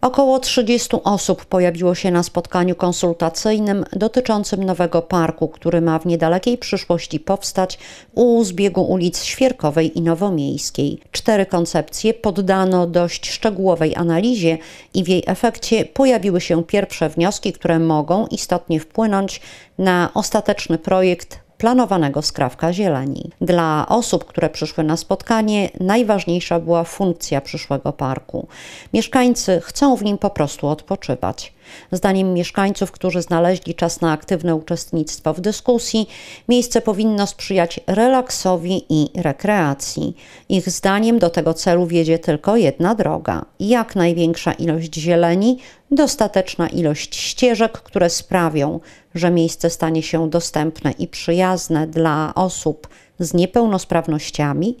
Około 30 osób pojawiło się na spotkaniu konsultacyjnym dotyczącym nowego parku, który ma w niedalekiej przyszłości powstać u zbiegu ulic Świerkowej i Nowomiejskiej. Cztery koncepcje poddano dość szczegółowej analizie i w jej efekcie pojawiły się pierwsze wnioski, które mogą istotnie wpłynąć na ostateczny projekt planowanego skrawka zieleni. Dla osób, które przyszły na spotkanie, najważniejsza była funkcja przyszłego parku. Mieszkańcy chcą w nim po prostu odpoczywać. Zdaniem mieszkańców, którzy znaleźli czas na aktywne uczestnictwo w dyskusji, miejsce powinno sprzyjać relaksowi i rekreacji. Ich zdaniem do tego celu wiedzie tylko jedna droga: jak największa ilość zieleni, dostateczna ilość ścieżek, które sprawią, że miejsce stanie się dostępne i przyjazne dla osób z niepełnosprawnościami,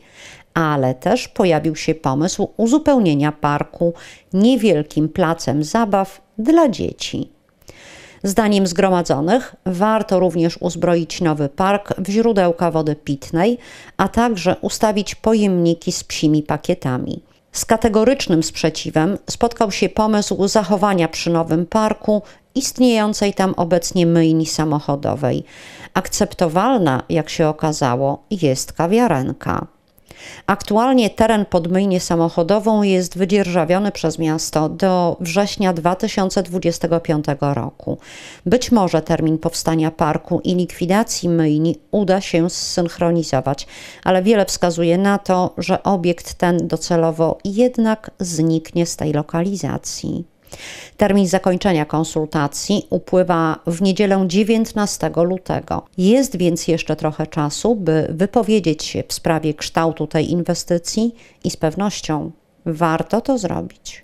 ale też pojawił się pomysł uzupełnienia parku niewielkim placem zabaw dla dzieci. Zdaniem zgromadzonych warto również uzbroić nowy park w źródełka wody pitnej, a także ustawić pojemniki z psimi pakietami. Z kategorycznym sprzeciwem spotkał się pomysł zachowania przy nowym parku istniejącej tam obecnie myjni samochodowej. Akceptowalna, jak się okazało, jest kawiarenka. Aktualnie teren pod myjnię samochodową jest wydzierżawiony przez miasto do września 2025 roku. Być może termin powstania parku i likwidacji myjni uda się zsynchronizować, ale wiele wskazuje na to, że obiekt ten docelowo jednak zniknie z tej lokalizacji. Termin zakończenia konsultacji upływa w niedzielę 19 lutego. Jest więc jeszcze trochę czasu, by wypowiedzieć się w sprawie kształtu tej inwestycji i z pewnością warto to zrobić.